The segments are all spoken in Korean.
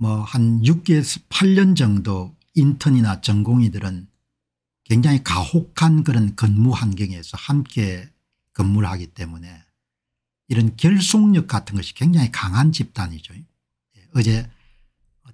뭐한 6개에서 8년 정도 인턴이나 전공의들은 굉장히 가혹한 그런 근무 환경에서 함께 근무를 하기 때문에 이런 결속력 같은 것이 굉장히 강한 집단이죠. 예, 어제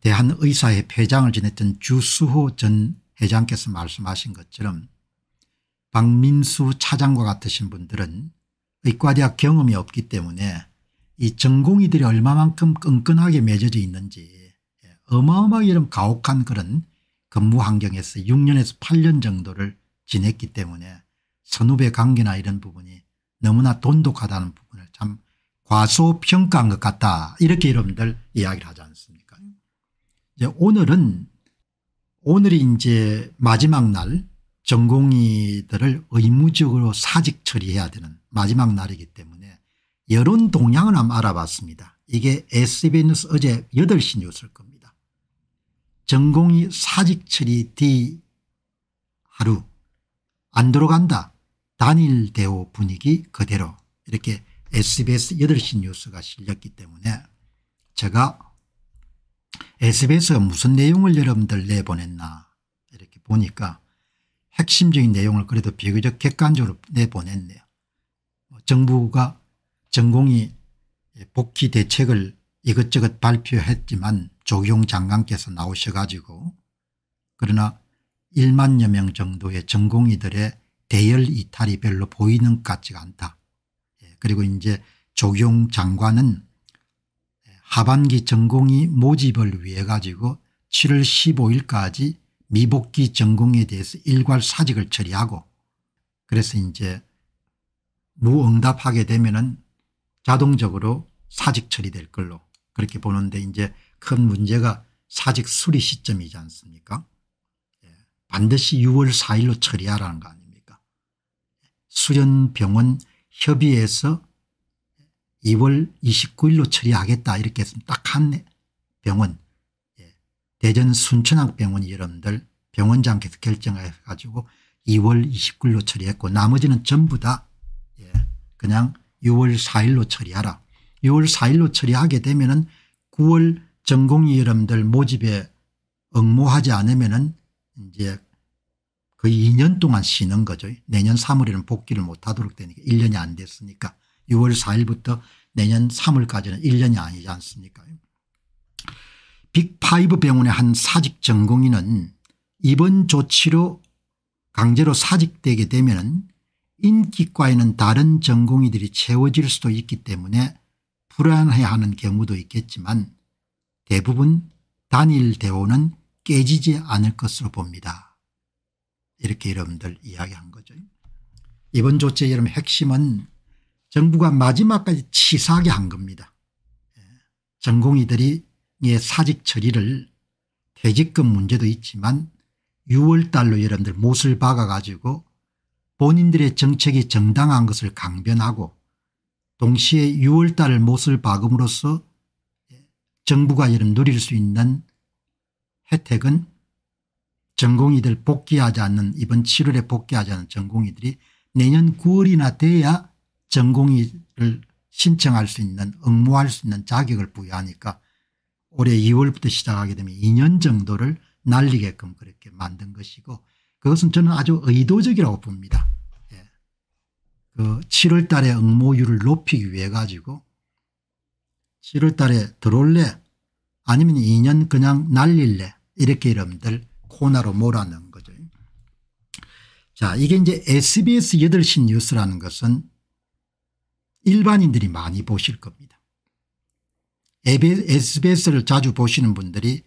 대한의사회 회장을 지냈던 주수호 전 회장께서 말씀하신 것처럼 박민수 차장과 같으신 분들은 의과대학 경험이 없기 때문에 이 전공의들이 얼마만큼 끈끈하게 맺어져 있는지 어마어마하게 이런 가혹한 그런 근무 환경에서 6년에서 8년 정도를 지냈기 때문에 선후배 관계나 이런 부분이 너무나 돈독하다는 부분을 참 과소평가한 것 같다 이렇게 여러분들 이야기를 하지 않습니까 이제 오늘은 오늘이 이제 마지막 날 전공의들을 의무적으로 사직 처리해야 되는 마지막 날이기 때문에 여론 동향을 한번 알아봤습니다. 이게 SBS 뉴스 어제 8시 뉴스일 겁니다. 전공이 사직처리 D 하루 안 들어간다 단일 대오 분위기 그대로 이렇게 SBS 8시 뉴스가 실렸기 때문에 제가 SBS가 무슨 내용을 여러분들 내보냈나 이렇게 보니까 핵심적인 내용을 그래도 비교적 객관적으로 내보냈네요. 뭐 정부가 전공이 복귀 대책을 이것저것 발표했지만 조경 장관께서 나오셔가지고 그러나 1만여 명 정도의 전공의들의 대열 이탈이 별로 보이는 것 같지가 않다. 예, 그리고 이제 조경 장관은 하반기 전공의 모집을 위해 가지고 7월 15일까지 미복귀 전공에 대해서 일괄 사직을 처리하고 그래서 이제 무응답하게 되면은 자동적으로 사직 처리될 걸로 그렇게 보는데 이제 큰 문제가 사직 수리 시점이지 않습니까 예, 반드시 6월 4일로 처리하라는 거 아닙니까 수련병원 협의해서 2월 29일로 처리하겠다 이렇게 했으면 딱 한 병원 예, 대전 순천항병원 여러분들 병원장께서 결정해 가지고 2월 29일로 처리했고 나머지는 전부 다 예, 그냥 6월 4일로 처리하라. 6월 4일로 처리하게 되면 은 9월 전공이 여러분들 모집에 응모하지 않으면은 이제 거의 2년 동안 쉬는 거죠. 내년 3월에는 복귀를 못하도록 되니까 1년이 안 됐으니까 6월 4일부터 내년 3월까지는 1년이 아니지 않습니까? 빅5 병원의 한 사직 전공인은 이번 조치로 강제로 사직되게 되면 인기과에는 다른 전공이들이 채워질 수도 있기 때문에 불안해하는 경우도 있겠지만 대부분 단일 대오는 깨지지 않을 것으로 봅니다. 이렇게 여러분들 이야기한 거죠. 이번 조치의 여러분 핵심은 정부가 마지막까지 치사하게 한 겁니다. 예. 전공의들이 예, 사직 처리를 퇴직금 문제도 있지만 6월달로 여러분들 못을 박아가지고 본인들의 정책이 정당한 것을 강변하고 동시에 6월달을 못을 박음으로써 정부가 이름 누릴 수 있는 혜택은 전공의들 복귀하지 않는 이번 7월에 복귀하지 않는 전공의들이 내년 9월이나 돼야 전공의를 신청할 수 있는 응모할 수 있는 자격을 부여하니까 올해 2월부터 시작하게 되면 2년 정도를 날리게끔 그렇게 만든 것이고 그것은 저는 아주 의도적이라고 봅니다. 예. 그 7월 달에 응모율을 높이기 위해 가지고 7월 달에 들어올래 아니면 2년 그냥 날릴래 이렇게 이름들 코너로 몰아넣은 거죠. 자 이게 이제 SBS 8시 뉴스라는 것은 일반인들이 많이 보실 겁니다. SBS를 자주 보시는 분들이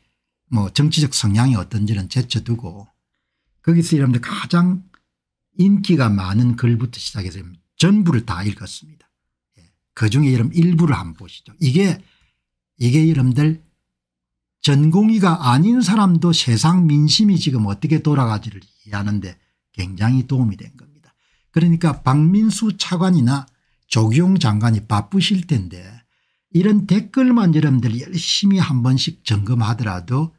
뭐 정치적 성향이 어떤지는 제쳐두고 거기서 여러분들 가장 인기가 많은 글부터 시작해서 전부를 다 읽었습니다. 예, 그 중에 여러분 일부를 한번 보시죠. 이게 이게 여러분들 전공의가 아닌 사람도 세상 민심이 지금 어떻게 돌아가지를 이해하는데 굉장히 도움이 된 겁니다. 그러니까 박민수 차관이나 조기용 장관이 바쁘실 텐데 이런 댓글만 여러분들 열심히 한 번씩 점검하더라도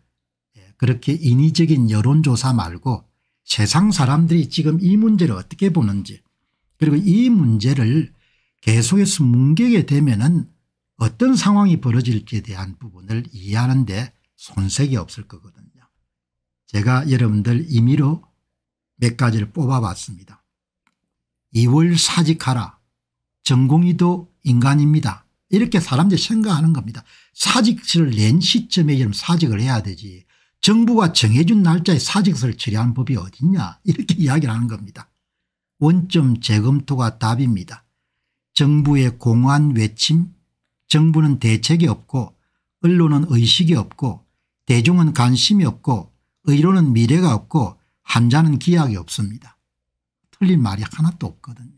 예, 그렇게 인위적인 여론조사 말고 세상 사람들이 지금 이 문제를 어떻게 보는지 그리고 이 문제를 계속해서 뭉개게 되면 은 어떤 상황이 벌어질지에 대한 부분을 이해하는데 손색이 없을 거거든요. 제가 여러분들 임의로 몇 가지를 뽑아봤습니다. 2월 사직하라. 전공이도 인간입니다. 이렇게 사람들이 생각하는 겁니다. 사직서를 낸 시점에 사직을 해야 되지. 정부가 정해준 날짜에 사직서를 처리하는 법이 어딨냐 이렇게 이야기를 하는 겁니다. 원점 재검토가 답입니다. 정부의 공허한 외침 정부는 대책이 없고 언론은 의식이 없고 대중은 관심이 없고 의료는 미래가 없고 환자는 기약이 없습니다. 틀린 말이 하나도 없거든요.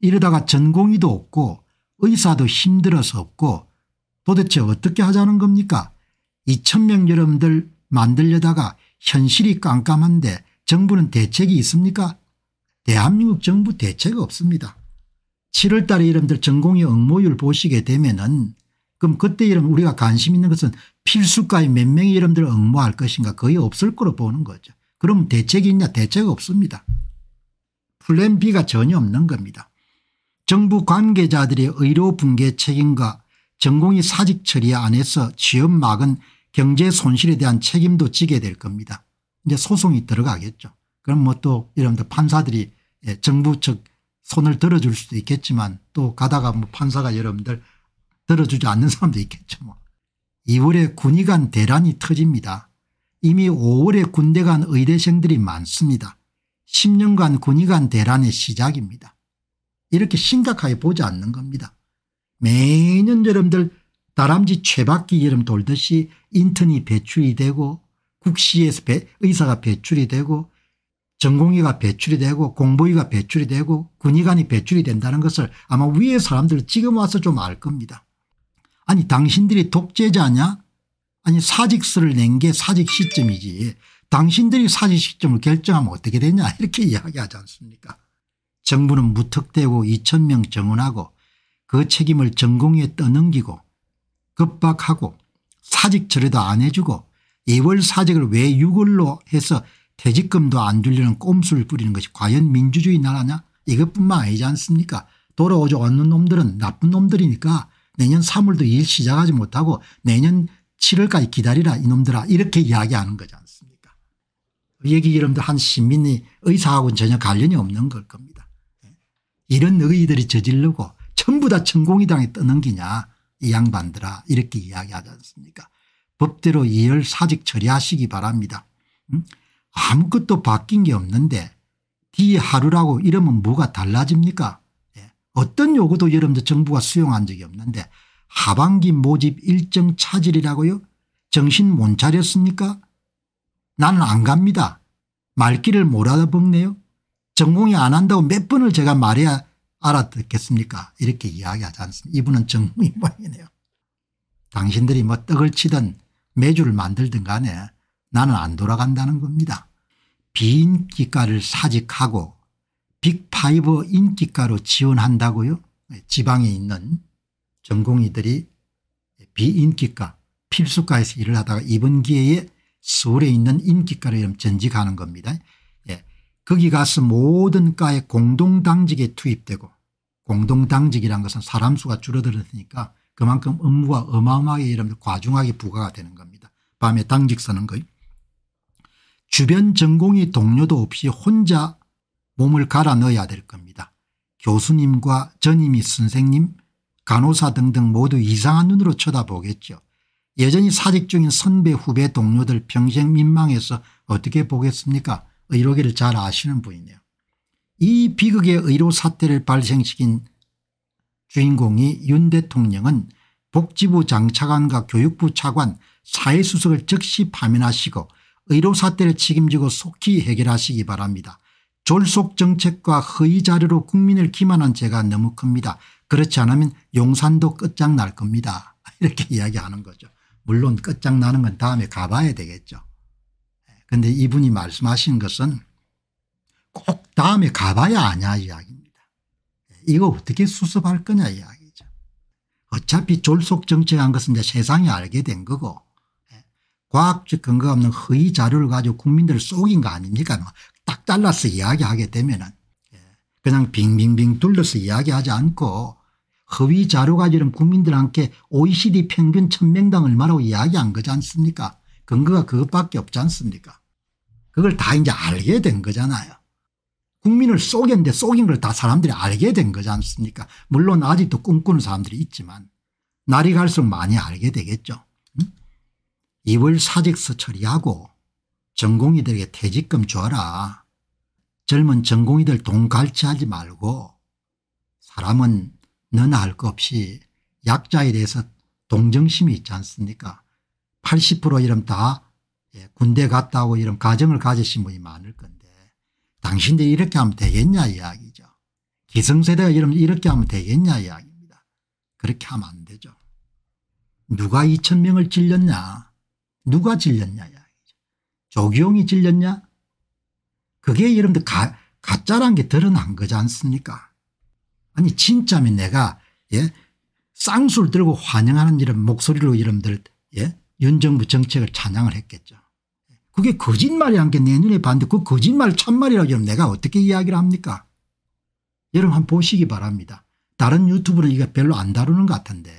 이러다가 전공의도 없고 의사도 힘들어서 없고 도대체 어떻게 하자는 겁니까 2천명 여러분들 만들려다가 현실이 깜깜한데 정부는 대책이 있습니까 대한민국 정부 대책 이 없습니다. 7월달에 여러분들 전공의 응모율 보시게 되면 은 그럼 그때 이런 우리가 관심 있는 것은 필수가의 몇 명의 이름들을 응모할 것인가 거의 없을 거로 보는 거죠. 그럼 대책이 있냐 대책 없습니다. 플랜 B가 전혀 없는 겁니다. 정부 관계자들의 의료 붕괴 책임과 전공이 사직 처리 안에서 취업 막은 경제 손실에 대한 책임도 지게 될 겁니다. 이제 소송이 들어가겠죠. 그럼 뭐또이러분들 판사들이 예, 정부 측 손을 들어줄 수도 있겠지만 또 가다가 뭐 판사가 여러분들 들어주지 않는 사람도 있겠죠. 뭐. 2월에 군의관 대란이 터집니다. 이미 5월에 군대간 의대생들이 많습니다. 10년간 군의관 대란의 시작입니다. 이렇게 심각하게 보지 않는 겁니다. 매년 여러분들 다람쥐 쇠바퀴 여름 돌듯이 인턴이 배출이 되고 국시에서 배, 의사가 배출이 되고 전공의가 배출이 되고 공보의가 배출이 되고 군의관이 배출이 된다는 것을 아마 위에 사람들 지금 와서 좀 알 겁니다. 아니 당신들이 독재자냐 아니 사직서를 낸 게 사직 시점이지 당신들이 사직 시점을 결정하면 어떻게 되냐 이렇게 이야기하지 않습니까 정부는 무턱대고 2천 명 정원하고 그 책임을 전공에 떠넘기고 급박하고 사직 처리도 안 해주고 2월 사직을 왜 6월로 해서 퇴직금도 안 주려는 꼼수를 뿌리는 것이 과연 민주주의 나라냐 이것뿐만 아니지 않습니까 돌아오지 않는 놈들은 나쁜 놈들이니까 내년 3월도 일 시작하지 못하고 내년 7월까지 기다리라 이놈들아 이렇게 이야기하는 거지 않습니까 얘기 여러분들 한 시민이 의사하고는 전혀 관련이 없는 걸 겁니다. 예. 이런 의의들이 저지르고 전부 다 천공이당에 떠넘기냐 이 양반들아 이렇게 이야기하지 않습니까 법대로 이열 사직 처리하시기 바랍니다. 음? 아무것도 바뀐 게 없는데 뒤 하루라고 이러면 뭐가 달라집니까 어떤 요구도 여러분들 정부가 수용한 적이 없는데 하반기 모집 일정 차질이라고요? 정신 못 차렸습니까? 나는 안 갑니다. 말귀를 못 알아먹네요. 전공이 안 한다고 몇 번을 제가 말해야 알아듣겠습니까? 이렇게 이야기하지 않습니까? 이분은 전공이 모이네요 당신들이 뭐 떡을 치든 매주를 만들든 간에 나는 안 돌아간다는 겁니다. 비인기과를 사직하고 빅5 인기가로 지원한다고요 지방에 있는 전공의들이 비인기가 필수가에서 일을 하다가 이번 기회에 서울에 있는 인기가로 전직하는 겁니다. 예. 거기 가서 모든 과에 공동당직에 투입되고 공동당직이란 것은 사람 수가 줄어들었으니까 그만큼 업무가 어마어마하게 이러면 과중하게 부과가 되는 겁니다. 밤에 당직 서는 거예요. 주변 전공의 동료도 없이 혼자 몸을 갈아 넣어야 될 겁니다. 교수님과 전임이 선생님, 간호사 등등 모두 이상한 눈으로 쳐다보겠죠. 여전히 사직 중인 선배 후배 동료들 평생 민망해서 어떻게 보겠습니까 의료계를 잘 아시는 분이네요. 이 비극의 의료 사태를 발생시킨 주인공이 윤 대통령은 복지부 장차관과 교육부 차관 사회수석을 즉시 파면하시고 의료 사태를 책임지고 속히 해결하시기 바랍니다. 졸속 정책과 허위 자료로 국민을 기만한 죄가 너무 큽니다. 그렇지 않으면 용산도 끝장날 겁니다. 이렇게 이야기하는 거죠. 물론 끝장나는 건 다음에 가봐야 되겠죠. 그런데 예, 이분이 말씀하신 것은 꼭 다음에 가봐야 아냐 이야기입니다. 예, 이거 어떻게 수습할 거냐 이야기죠. 어차피 졸속 정책한 것은 이제 세상이 알게 된 거고 예, 과학적 근거 없는 허위 자료를 가지고 국민들을 속인 거 아닙니까? 딱 잘라서 이야기하게 되면 은 예, 그냥 빙빙빙 둘러서 이야기하지 않고 허위 자료가지름 국민들 한테 OECD 평균 천명당 얼마라고 이야기한 거지 않습니까 근거가 그것밖에 없지 않습니까 그걸 다 이제 알게 된 거잖아요 국민을 속였는데 속인 걸 다 사람들이 알게 된 거지 않습니까 물론 아직도 꿈꾸는 사람들이 있지만 날이 갈수록 많이 알게 되겠죠 응? 입을 사직서 처리하고 전공이들에게 퇴직금 줘라. 젊은 전공이들돈 갈취하지 말고 사람은 너나 할 것 없이 약자에 대해서 동정심이 있지 않습니까 80% 이름 다 예, 군대 갔다 오고 이런 가정을 가지신 분이 많을 건데 당신들이 이렇게 하면 되겠냐 이야기죠. 기성세대가 이러면 이렇게 하면 되겠냐 이야기입니다. 그렇게 하면 안 되죠. 누가 2천 명을 질렸냐 누가 질렸냐 이야기. 조기용이 질렸냐 그게 여러분들 가, 가짜란 게 드러난 거지 않습니까 아니 진짜면 내가 예 쌍수를 들고 환영하는 이런 목소리로 여러분들 예 윤정부 정책을 찬양을 했겠죠. 그게 거짓말이 한게내 눈에 봤는데 그 거짓말 참말이라고 여러분 내가 어떻게 이야기를 합니까 여러분 한번 보시기 바랍니다. 다른 유튜브는 이거 별로 안 다루는 것 같은데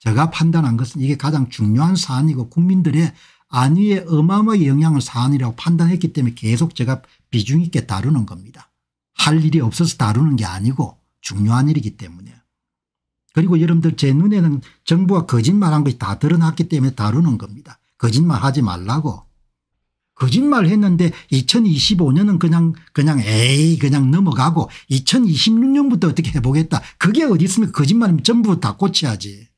제가 판단한 것은 이게 가장 중요한 사안이고 국민들의 안위의 어마어마의 영향을 사안이라고 판단했기 때문에 계속 제가 비중 있게 다루는 겁니다. 할 일이 없어서 다루는 게 아니고 중요한 일이기 때문에. 그리고 여러분들 제 눈에는 정부가 거짓말한 것이 다 드러났기 때문에 다루는 겁니다. 거짓말 하지 말라고. 거짓말 했는데 2025년은 그냥 그냥 에이 그냥 넘어가고 2026년부터 어떻게 해보겠다. 그게 어디 있습니까? 거짓말이면 전부 다 고쳐야지.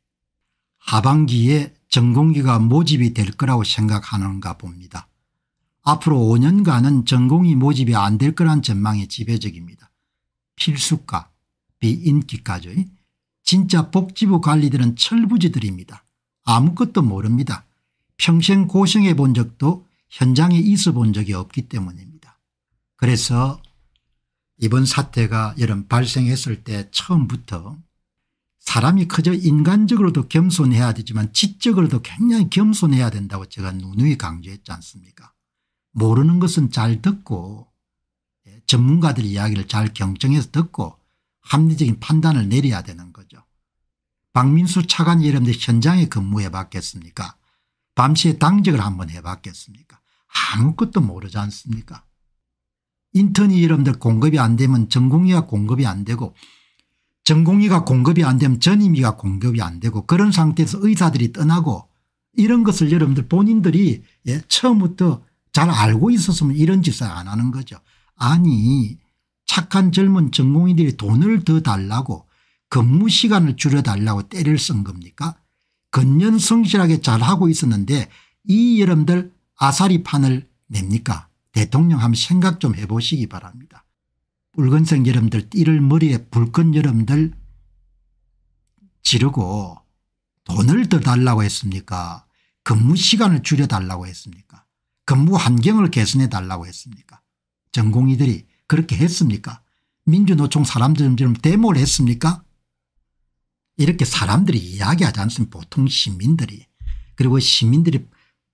하반기에 전공기가 모집이 될 거라고 생각하는가 봅니다. 앞으로 5년간은 전공이 모집이 안 될 거란 전망이 지배적입니다. 필수과 비인기까지 진짜 복지부 관리들은 철부지들입니다. 아무것도 모릅니다. 평생 고생해 본 적도 현장에 있어 본 적이 없기 때문입니다. 그래서 이번 사태가 여름 발생했을 때 처음부터 사람이 커져 인간적으로도 겸손해야 되지만 지적으로도 굉장히 겸손해야 된다고 제가 누누이 강조했지 않습니까 모르는 것은 잘 듣고 예, 전문가들 이야기를 잘 경청해서 듣고 합리적인 판단을 내려야 되는 거죠. 박민수 차관 여러분들 현장에 근무해 봤겠습니까 밤시에 당직을 한번 해 봤겠습니까 아무것도 모르지 않습니까 인턴이 여러분들 공급이 안 되면 전공의가 공급이 안 되고 전공의가 공급이 안 되면 전임의가 공급이 안 되고 그런 상태에서 의사들이 떠나고 이런 것을 여러분들 본인들이 예, 처음부터 잘 알고 있었으면 이런 짓을 안 하는 거죠. 아니 착한 젊은 전공의들이 돈을 더 달라고 근무 시간을 줄여달라고 때를 쓴 겁니까 근년 성실하게 잘하고 있었는데 이 여러분들 아사리판을 냅니까 대통령 한번 생각 좀 해보시기 바랍니다. 울건생 여름들 띠를 머리에 불건 여름들 지르고 돈을 더 달라고 했습니까 근무 시간을 줄여달라고 했습니까 근무 환경을 개선해 달라고 했습니까 전공의들이 그렇게 했습니까 민주노총 사람들처럼 데모를 했습니까 이렇게 사람들이 이야기하지 않습니까 보통 시민들이 그리고 시민들이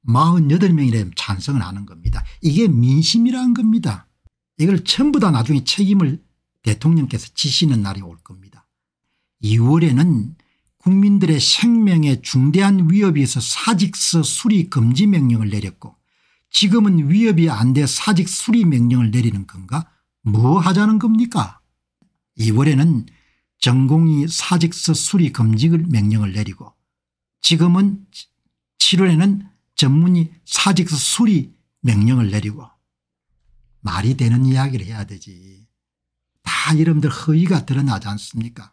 48명이라면 찬성을 하는 겁니다 이게 민심이라는 겁니다 이걸 전부 다 나중에 책임을 대통령께서 지시는 날이 올 겁니다. 2월에는 국민들의 생명에 중대한 위협이 있어 사직서 수리 금지 명령을 내렸고 지금은 위협이 안 돼 사직 수리 명령을 내리는 건가 뭐 하자는 겁니까 2월에는 전공이 사직서 수리 금지 명령을 내리고 지금은 7월에는 전문이 사직서 수리 명령을 내리고 말이 되는 이야기를 해야 되지. 다이름들 허위가 드러나지 않습니까?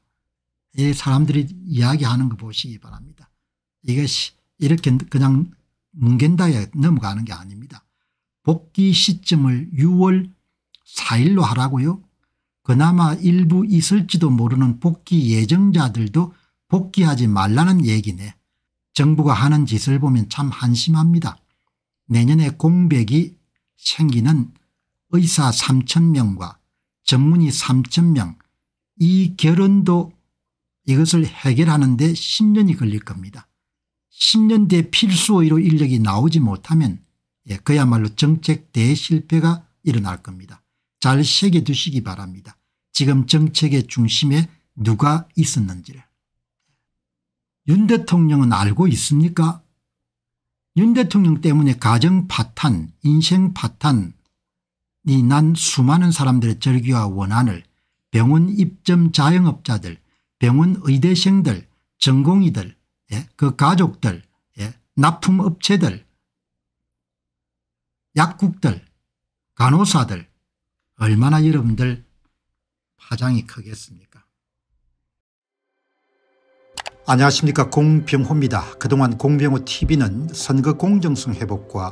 이 사람들이 이야기하는 거 보시기 바랍니다. 이것이 이렇게 그냥 뭉갠다에 넘어가는 게 아닙니다. 복귀 시점을 6월 4일로 하라고요. 그나마 일부 있을지도 모르는 복귀 예정자들도 복귀하지 말라는 얘기네. 정부가 하는 짓을 보면 참 한심합니다. 내년에 공백이 생기는 의사 3천명과 전문의 3천명 이 결혼도 이것을 해결하는 데 10년이 걸릴 겁니다. 10년 뒤 필수의료 인력이 나오지 못하면 예, 그야말로 정책 대실패가 일어날 겁니다. 잘 새겨두시기 바랍니다. 지금 정책의 중심에 누가 있었는지를. 윤 대통령은 알고 있습니까? 윤 대통령 때문에 가정 파탄 인생 파탄 이난 수많은 사람들의 절규와 원한을 병원 입점 자영업자들 병원 의대생들 전공의들 예? 그 가족들 예? 납품업체들 약국들 간호사들 얼마나 여러분들 파장이 크겠습니까 안녕하십니까 공병호입니다. 그동안 공병호TV는 선거 공정성 회복과